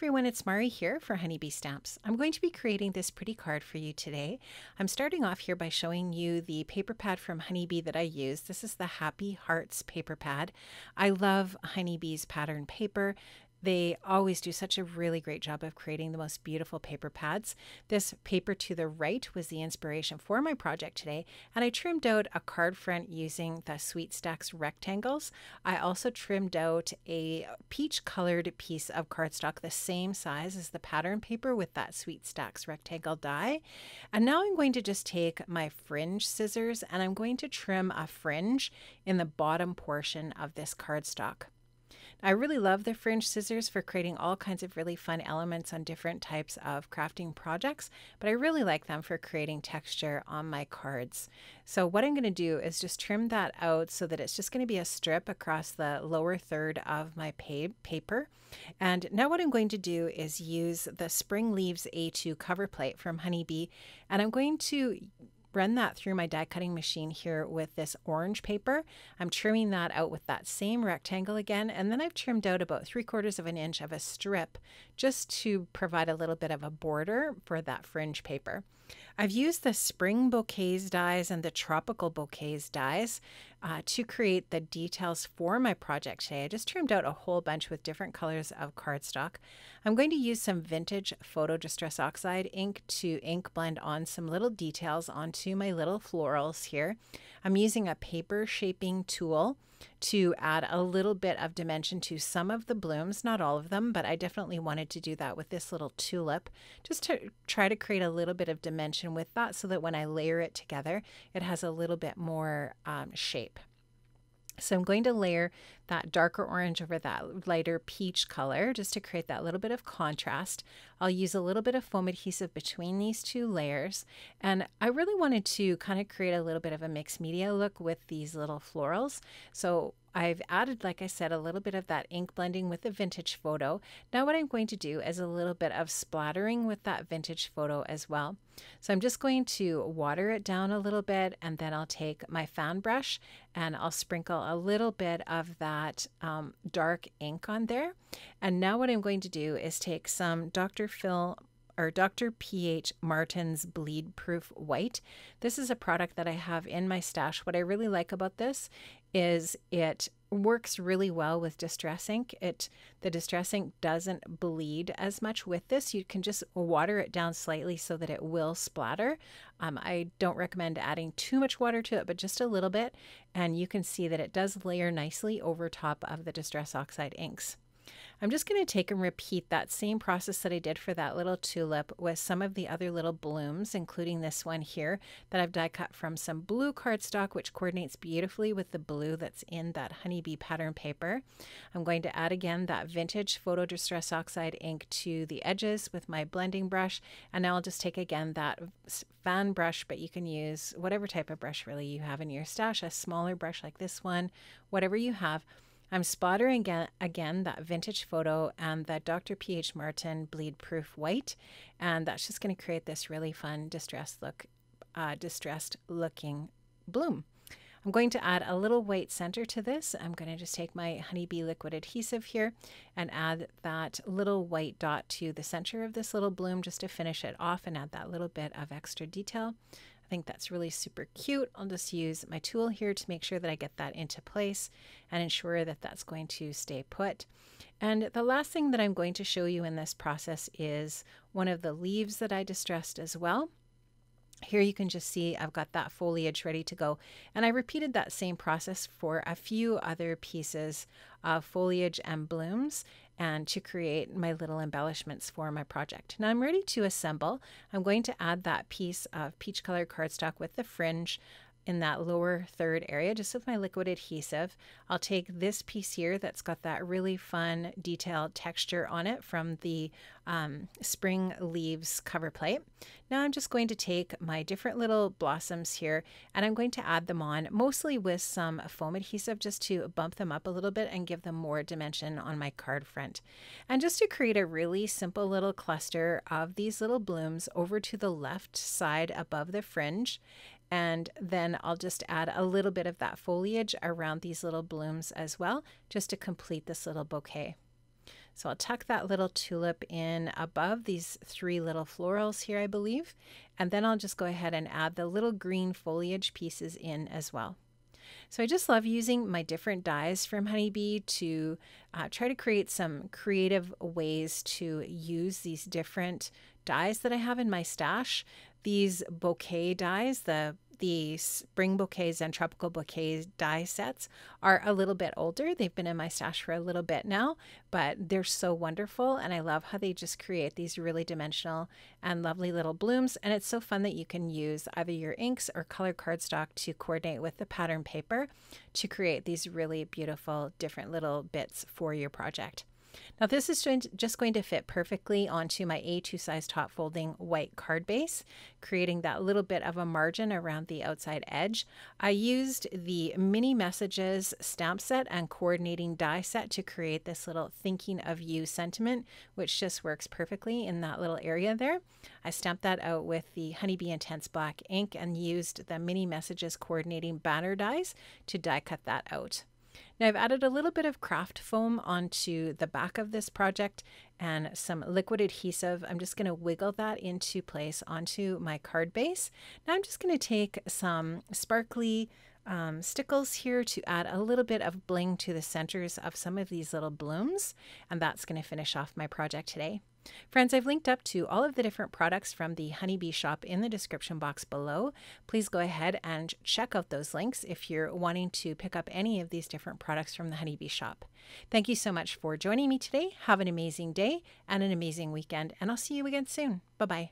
everyone, it's Mari here for Honeybee Stamps. I'm going to be creating this pretty card for you today. I'm starting off here by showing you the paper pad from Honeybee that I use. This is the Happy Hearts paper pad. I love Honeybee's pattern paper. They always do such a really great job of creating the most beautiful paper pads. This paper to the right was the inspiration for my project today, and I trimmed out a card front using the Sweet Stacks rectangles. I also trimmed out a peach colored piece of cardstock the same size as the pattern paper with that Sweet Stacks rectangle die. And now I'm going to just take my fringe scissors and I'm going to trim a fringe in the bottom portion of this cardstock. I really love the fringe scissors for creating all kinds of really fun elements on different types of crafting projects, but I really like them for creating texture on my cards. So what I'm going to do is just trim that out so that it's just going to be a strip across the lower third of my pa paper. And now what I'm going to do is use the Spring Leaves A2 cover plate from Honeybee, and I'm going to run that through my die cutting machine here with this orange paper. I'm trimming that out with that same rectangle again, and then I've trimmed out about three quarters of an inch of a strip just to provide a little bit of a border for that fringe paper. I've used the spring bouquets dies and the tropical bouquets dies uh, to create the details for my project today. I just trimmed out a whole bunch with different colors of cardstock. I'm going to use some vintage photo distress oxide ink to ink blend on some little details onto my little florals here. I'm using a paper shaping tool to add a little bit of dimension to some of the blooms, not all of them, but I definitely wanted to do that with this little tulip, just to try to create a little bit of dimension with that so that when I layer it together, it has a little bit more um, shape. So I'm going to layer that darker orange over that lighter peach color just to create that little bit of contrast. I'll use a little bit of foam adhesive between these two layers. And I really wanted to kind of create a little bit of a mixed media look with these little florals. So I've added, like I said, a little bit of that ink blending with the vintage photo. Now what I'm going to do is a little bit of splattering with that vintage photo as well. So I'm just going to water it down a little bit and then I'll take my fan brush and I'll sprinkle a little bit of that um, dark ink on there. And now what I'm going to do is take some Dr. Phil Dr. P.H. Martin's Bleed Proof White. This is a product that I have in my stash. What I really like about this is it works really well with distress ink. It the distress ink doesn't bleed as much with this. You can just water it down slightly so that it will splatter. Um, I don't recommend adding too much water to it, but just a little bit, and you can see that it does layer nicely over top of the distress oxide inks. I'm just going to take and repeat that same process that I did for that little tulip with some of the other little blooms, including this one here that I've die cut from some blue cardstock, which coordinates beautifully with the blue that's in that honeybee pattern paper. I'm going to add again that vintage photo distress oxide ink to the edges with my blending brush. And now I'll just take again that fan brush, but you can use whatever type of brush really you have in your stash, a smaller brush like this one, whatever you have. I'm spotting again, again that vintage photo and that Dr. P.H. Martin bleed proof white. And that's just going to create this really fun distressed look, uh, distressed looking bloom. I'm going to add a little white center to this. I'm going to just take my honeybee liquid adhesive here and add that little white dot to the center of this little bloom just to finish it off and add that little bit of extra detail think that's really super cute. I'll just use my tool here to make sure that I get that into place and ensure that that's going to stay put. And the last thing that I'm going to show you in this process is one of the leaves that I distressed as well. Here you can just see I've got that foliage ready to go. And I repeated that same process for a few other pieces of foliage and blooms and to create my little embellishments for my project. Now I'm ready to assemble. I'm going to add that piece of peach colored cardstock with the fringe in that lower third area just with my liquid adhesive. I'll take this piece here that's got that really fun detailed texture on it from the um, spring leaves cover plate. Now I'm just going to take my different little blossoms here and I'm going to add them on mostly with some foam adhesive just to bump them up a little bit and give them more dimension on my card front. And just to create a really simple little cluster of these little blooms over to the left side above the fringe and then I'll just add a little bit of that foliage around these little blooms as well, just to complete this little bouquet. So I'll tuck that little tulip in above these three little florals here, I believe. And then I'll just go ahead and add the little green foliage pieces in as well. So I just love using my different dyes from Honeybee to uh, try to create some creative ways to use these different dyes that I have in my stash these bouquet dies, the the spring bouquets and tropical bouquets die sets are a little bit older. They've been in my stash for a little bit now, but they're so wonderful. And I love how they just create these really dimensional and lovely little blooms. And it's so fun that you can use either your inks or color cardstock to coordinate with the pattern paper to create these really beautiful different little bits for your project. Now this is just going to fit perfectly onto my A2 size top folding white card base, creating that little bit of a margin around the outside edge. I used the mini messages stamp set and coordinating die set to create this little thinking of you sentiment, which just works perfectly in that little area there. I stamped that out with the Honeybee Intense Black ink and used the mini messages coordinating banner dies to die cut that out. Now I've added a little bit of craft foam onto the back of this project and some liquid adhesive. I'm just going to wiggle that into place onto my card base. Now I'm just going to take some sparkly um, stickles here to add a little bit of bling to the centers of some of these little blooms. And that's going to finish off my project today. Friends, I've linked up to all of the different products from the Honeybee Shop in the description box below. Please go ahead and check out those links if you're wanting to pick up any of these different products from the Honeybee Shop. Thank you so much for joining me today. Have an amazing day and an amazing weekend, and I'll see you again soon. Bye bye.